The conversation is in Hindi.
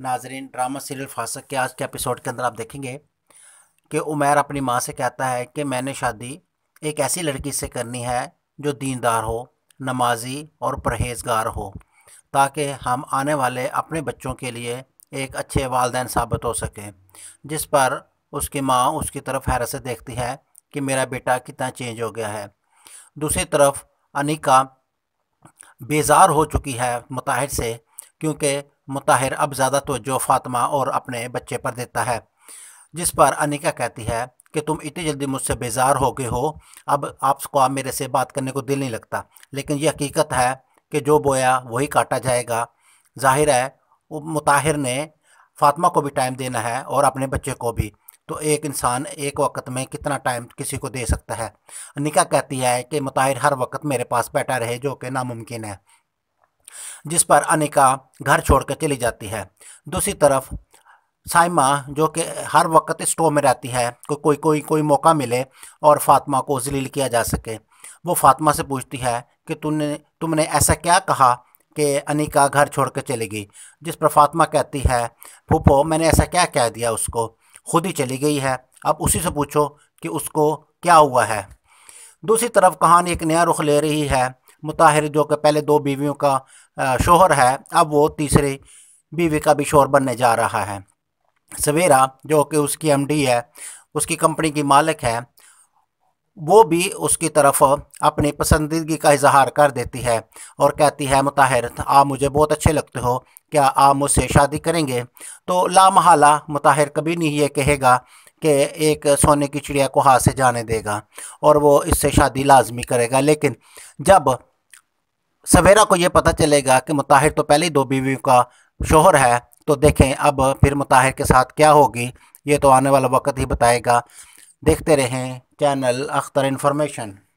नाजरीन ड्रामा सीरियल फासक के आज के एपिसोड के अंदर आप देखेंगे कि उमैर अपनी माँ से कहता है कि मैंने शादी एक ऐसी लड़की से करनी है जो दीनदार हो नमाजी और परहेजगार हो ताकि हम आने वाले अपने बच्चों के लिए एक अच्छे वालदेन साबित हो सकें जिस पर उसकी माँ उसकी तरफ हैरत से देखती है कि मेरा बेटा कितना चेंज हो गया है दूसरी तरफ अनिका बेजार हो चुकी है मुताहिर से क्योंकि मुताहिर अब ज़्यादा तोज्जो फ़ातमा और अपने बच्चे पर देता है जिस पर अनिका कहती है कि तुम इतनी जल्दी मुझसे बेजार हो गए हो अब आपको आप मेरे से बात करने को दिल नहीं लगता लेकिन यह हकीकत है कि जो बोया वही काटा जाएगा जाहिर है मुताहिर ने फातमा को भी टाइम देना है और अपने बच्चे को भी तो एक इंसान एक वक्त में कितना टाइम किसी को दे सकता है निका कहती है कि मुताहिर हर वक्त मेरे पास बैठा रहे जो कि नामुमकिन है जिस पर अनिका घर छोड़कर चली जाती है दूसरी तरफ साइमा जो कि हर वक्त स्टोव में रहती है को कोई कोई कोई मौका मिले और फातिमा को जलील किया जा सके वो फातिमा से पूछती है कि तुमने तुमने ऐसा क्या कहा कि अनिका घर छोड़ कर चली गई जिस पर फातिमा कहती है फूफो मैंने ऐसा क्या कह दिया उसको खुद ही चली गई है अब उसी से पूछो कि उसको क्या हुआ है दूसरी तरफ कहानी एक नया रुख ले रही है मुताहिर जो कि पहले दो बीवियों का शोहर है अब वो तीसरे बीवी का भी शोहर बनने जा रहा है सवेरा जो कि उसकी एमडी है उसकी कंपनी की मालिक है वो भी उसकी तरफ अपनी पसंदीदगी का इजहार कर देती है और कहती है मुताहिर आप मुझे बहुत अच्छे लगते हो क्या आप मुझसे शादी करेंगे तो लामहला मुताहिर कभी नहीं ये कहेगा कि एक सोने की चिड़िया को हाथ से जाने देगा और वो इससे शादी लाजमी करेगा लेकिन जब सवेरा को ये पता चलेगा कि मुताहिर तो पहले ही दो बीवी का शोहर है तो देखें अब फिर मुताहिर के साथ क्या होगी ये तो आने वाला वक्त ही बताएगा देखते रहें चैनल अख्तर इन्फॉर्मेशन